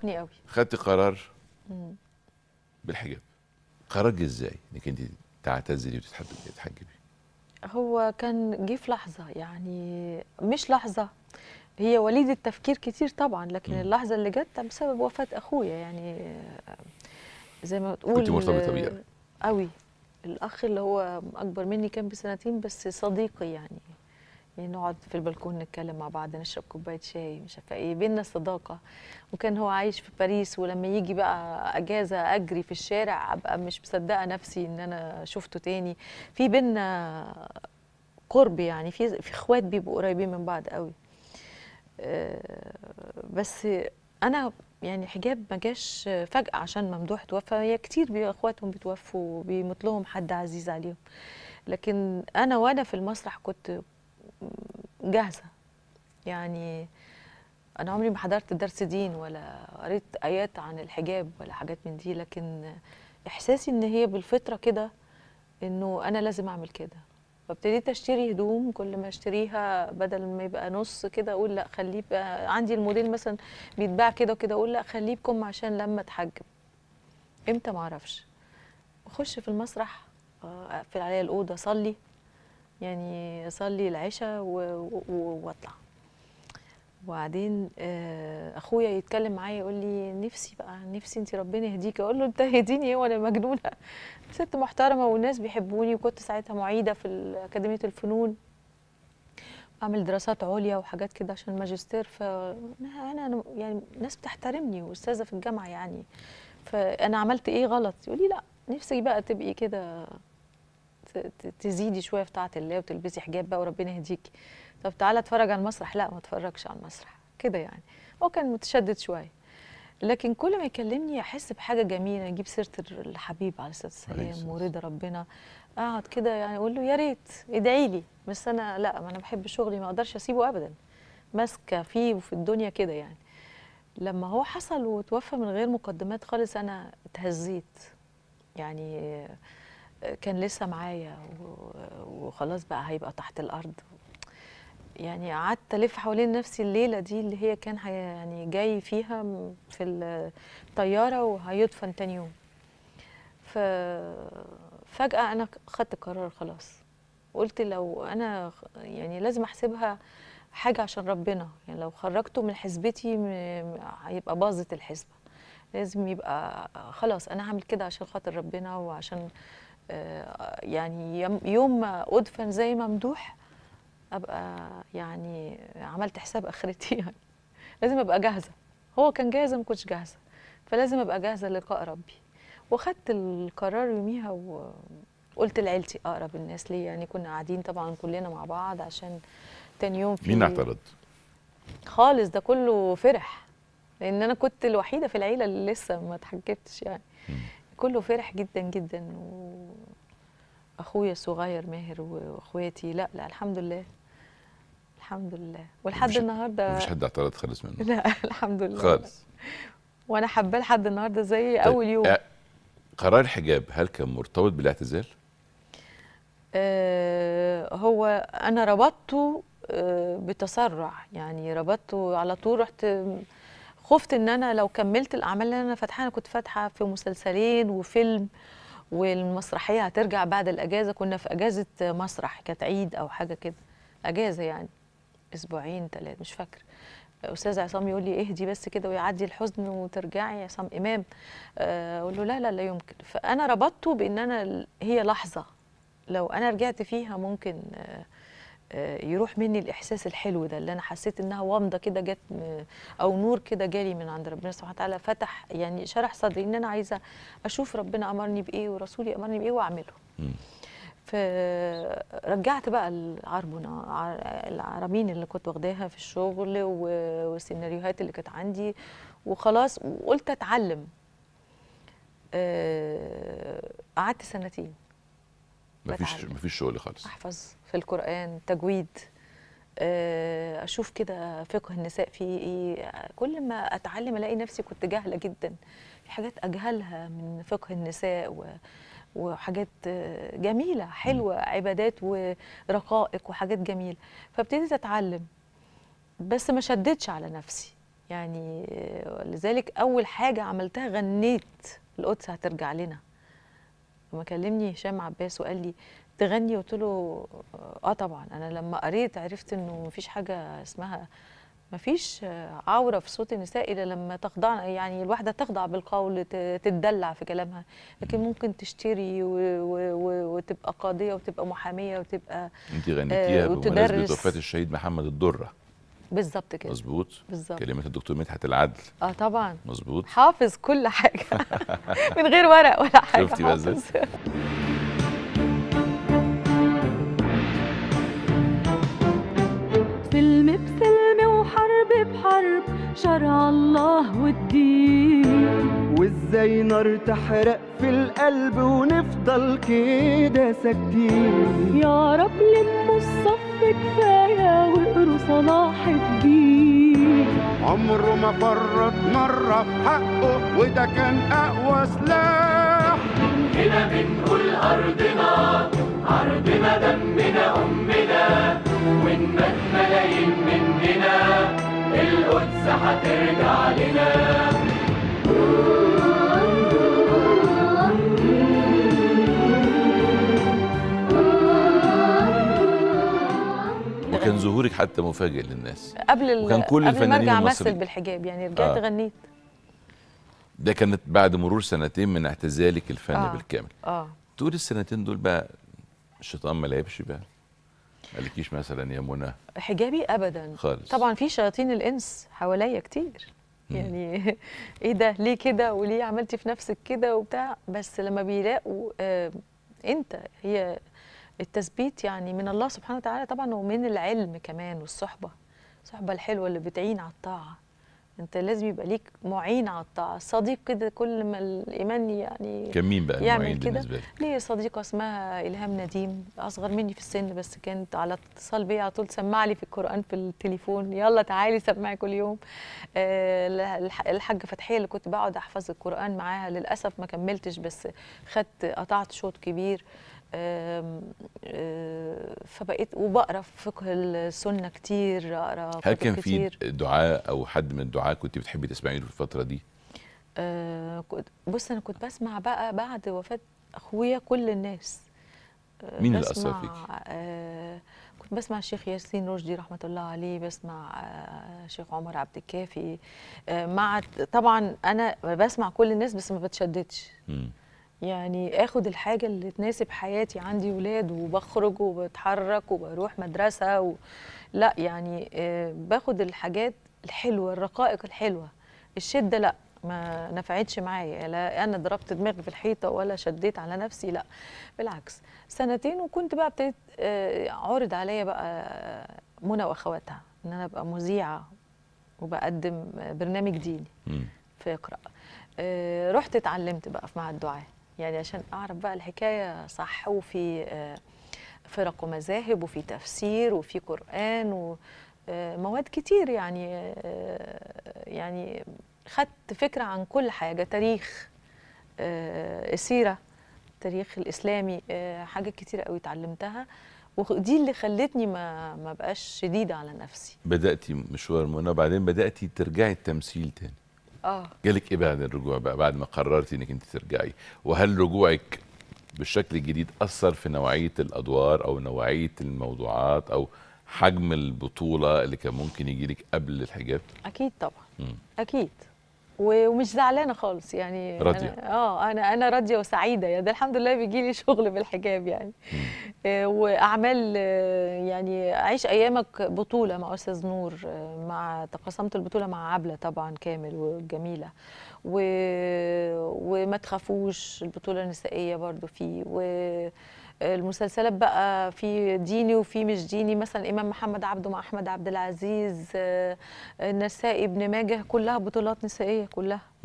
تقني قوي خدت قرار بالحجاب قرار جه ازاي انك انت تعتزلي وتتحجبي هو كان جه في لحظه يعني مش لحظه هي وليدة تفكير كتير طبعا لكن م. اللحظه اللي جت بسبب وفاه اخويا يعني زي ما تقول كنت مرتبطه بيه قوي الاخ اللي هو اكبر مني كان بسنتين بس صديقي يعني يعني نقعد في البلكون نتكلم مع بعض نشرب كوبايه شاي مش عارفه ايه بينا صداقه وكان هو عايش في باريس ولما يجي بقى اجازه اجري في الشارع ابقى مش مصدقه نفسي ان انا شفته تاني في بينا قرب يعني في في اخوات بيبقوا قريبين من بعض قوي آه، بس انا يعني حجاب ما جاش فجاه عشان ممدوح توفى هي كتير اخواتهم بيتوفوا بيموت لهم حد عزيز عليهم لكن انا وانا في المسرح كنت جاهزه يعني انا عمري ما حضرت درس دين ولا قريت ايات عن الحجاب ولا حاجات من دي لكن احساسي ان هي بالفطره كده انه انا لازم اعمل كده فابتديت اشتري هدوم كل ما اشتريها بدل ما يبقى نص كده اقول لا خليه بقى عندي الموديل مثلا بيتباع كده وكده اقول لا خليه بكم عشان لما اتحجب امتى ما اعرفش اخش في المسرح اقفل آه، عليا الاوضه اصلي يعني اصلي العشاء واطلع وبعدين آه، اخويا يتكلم معايا يقول لي نفسي بقى نفسي انت ربنا يهديك اقول له انت هديني ايه وانا مجنونه ست محترمه والناس بيحبوني وكنت ساعتها معيده في اكاديميه الفنون بعمل دراسات عليا وحاجات كده عشان ماجستير فانا يعني ناس بتحترمني واستاذه في الجامعه يعني فانا عملت ايه غلط يقول لي لا نفسك بقى تبقي كده تزيدي شويه في طاعه الله وتلبسي حجاب بقى وربنا يهديكي طب تعالى اتفرج على المسرح لا ما اتفرجش على المسرح كده يعني هو كان متشدد شويه لكن كل ما يكلمني احس بحاجه جميله اجيب سيره الحبيب عليه الصلاه والسلام ورضا ربنا اقعد كده يعني اقول له يا ريت ادعي لي بس انا لا ما انا بحب شغلي ما اقدرش اسيبه ابدا ماسكه فيه وفي الدنيا كده يعني لما هو حصل وتوفى من غير مقدمات خالص انا اتهزيت يعني كان لسه معايا وخلاص بقى هيبقى تحت الارض يعني قعدت الف حوالين نفسي الليله دي اللي هي كان يعني جاي فيها في الطياره وهيدفن تاني يوم ففجاه انا خدت قرار خلاص قلت لو انا يعني لازم احسبها حاجه عشان ربنا يعني لو خرجته من حسبتي هيبقى باظت الحسبه لازم يبقى خلاص انا هعمل كده عشان خاطر ربنا وعشان آه، يعني يوم ما أدفن زي ممدوح أبقى يعني عملت حساب آخرتي يعني لازم أبقى جاهزة هو كان جاهز ما كنتش جاهزة فلازم أبقى جاهزة لقاء ربي واخدت القرار يوميها وقلت لعيلتي أقرب الناس ليا يعني كنا قاعدين طبعا كلنا مع بعض عشان تاني يوم في مين اعترض؟ خالص ده كله فرح لان انا كنت الوحيده في العيله اللي لسه ما اتحجبتش يعني كله فرح جدا جدا واخويا الصغير ماهر واخواتي لا لا الحمد لله الحمد لله ولحد النهارده مفيش حد اعترض خالص منه لا الحمد لله خالص وانا حباه لحد النهارده زي طيب. اول يوم أه قرار الحجاب هل كان مرتبط بالاعتزال؟ آه هو انا ربطته آه بتسرع يعني ربطته على طول رحت خفت ان انا لو كملت الاعمال اللي انا فاتحاها انا كنت فاتحه في مسلسلين وفيلم والمسرحيه هترجع بعد الاجازه كنا في اجازه مسرح كانت عيد او حاجه كده اجازه يعني اسبوعين ثلاثه مش فاكره استاذ عصام يقول لي اهدي بس كده ويعدي الحزن وترجعي عصام امام آه، اقول له لا لا لا يمكن فانا ربطته بان انا هي لحظه لو انا رجعت فيها ممكن أه يروح مني الاحساس الحلو ده اللي انا حسيت انها ومضه كده جت او نور كده جالي من عند ربنا سبحانه وتعالى فتح يعني شرح صدري ان انا عايزه اشوف ربنا امرني بايه ورسولي امرني بايه واعمله فرجعت بقى العربنة العربين اللي كنت واخداها في الشغل والسيناريوهات اللي كانت عندي وخلاص وقلت اتعلم آه، قعدت سنتين مفيش مفيش شغل خالص احفظ في القران تجويد آه، اشوف كده فقه النساء في ايه كل ما اتعلم الاقي نفسي كنت جاهله جدا في حاجات اجهلها من فقه النساء و وحاجات آه، جميله حلوه عبادات ورقائق وحاجات جميله فابتديت اتعلم بس ما شدتش على نفسي يعني آه، لذلك اول حاجه عملتها غنيت القدس هترجع لنا لما كلمني هشام عباس وقال لي تغني قلت له آه،, اه طبعا انا لما قريت عرفت انه مفيش حاجه اسمها مفيش آه، عوره في صوت النساء الا لما تخضع يعني الواحده تخضع بالقول تتدلع في كلامها لكن ممكن تشتري و... و... وتبقى قاضيه وتبقى محاميه وتبقى انت غنيتيها آه بمناسبه وفاه الشهيد محمد الدره بالظبط كده مظبوط بالظبط كلمه الدكتور مدحت العدل اه طبعا مظبوط حافظ كل حاجه من غير ورق ولا حاجه شفتي بس سلم بسلم وحرب بحرب شرع الله والدين وازاي نار تحرق في القلب ونفضل كده ساكتين يا رب لما صف كفاية واقروا صلاح الدين عمره ما فرط مرة في حقه وده كان أقوى سلاح من هنا بنقول أرضنا أرضنا دمنا أمنا ونمات ملايين مننا القدس هترجع لنا ظهورك حتى مفاجئ للناس قبل وكان كل قبل الفنانين ما ارجع امثل بالحجاب يعني رجعت آه. غنيت ده كانت بعد مرور سنتين من اعتزالك الفن آه. بالكامل اه طول السنتين دول بقى الشيطان ما لعبش بقى ما قالكيش مثلا يا منى حجابي ابدا خالص طبعا في شياطين الانس حواليا كتير يعني ايه ده ليه كده وليه عملتي في نفسك كده وبتاع بس لما بيلاقوا آه انت هي التثبيت يعني من الله سبحانه وتعالى طبعا ومن العلم كمان والصحبة الصحبة الحلوة اللي بتعين على الطاعة انت لازم يبقى ليك معين على الطاعة صديق كده كل ما الإيمان يعني كان مين بقى المعين بالنسبة لك؟ ليه صديقة اسمها إلهام نديم أصغر مني في السن بس كانت على اتصال بيا على طول سمع لي في القرآن في التليفون يلا تعالي سمعي كل يوم آه الحاجة فتحية اللي كنت بقعد أحفظ القرآن معاها للأسف ما كملتش بس خدت قطعت شوط كبير آه، فبقيت وبقرا فقه السنه كتير اقرا هل كان في دعاء او حد من الدعاء كنت بتحبي تسمعيه في الفتره دي؟ آه، بص انا كنت بسمع بقى بعد وفاه اخويا كل الناس آه، مين اللي اثر فيك؟ كنت بسمع الشيخ ياسين رشدي رحمه الله عليه بسمع الشيخ عمر عبد الكافي مع طبعا انا بسمع كل الناس بس ما بتشددش يعني اخد الحاجه اللي تناسب حياتي عندي ولاد وبخرج وبتحرك وبروح مدرسه و... لا يعني آه، باخد الحاجات الحلوه الرقائق الحلوه الشده لا ما نفعتش معايا لا انا ضربت دماغي في الحيطه ولا شديت على نفسي لا بالعكس سنتين وكنت بقى ابتديت آه، عرض عليا بقى منى واخواتها ان انا ابقى مذيعه وبقدم برنامج ديني في اقرا آه، رحت اتعلمت بقى في معهد الدعاه يعني عشان اعرف بقى الحكايه صح وفي آه، فرق ومذاهب وفي تفسير وفي قران ومواد آه، كتير يعني آه، يعني خدت فكره عن كل حاجه تاريخ السيره التاريخ الاسلامي حاجات كتير قوي اتعلمتها ودي اللي خلتني ما ما بقاش شديده على نفسي بداتي مشوار منى وبعدين بداتي ترجعي التمثيل تاني اه جالك ايه بعد الرجوع بقى بعد ما قررتي انك انت ترجعي وهل رجوعك بالشكل الجديد اثر في نوعيه الادوار او نوعيه الموضوعات او حجم البطوله اللي كان ممكن يجي لك قبل الحجاب اكيد طبعا مم. اكيد ومش زعلانه خالص يعني راضيه اه انا انا راضيه وسعيده يعني ده الحمد لله بيجي لي شغل بالحجاب يعني آه، واعمال آه، يعني عيش ايامك بطوله مع استاذ نور آه، مع تقاسمت البطوله مع عبله طبعا كامل وجميله و... وما تخافوش البطوله النسائيه برضو فيه و... المسلسلات بقى في ديني وفي مش ديني مثلا امام محمد عبده مع احمد عبد العزيز آه، النسائي ابن ماجه كلها بطولات نسائيه كلها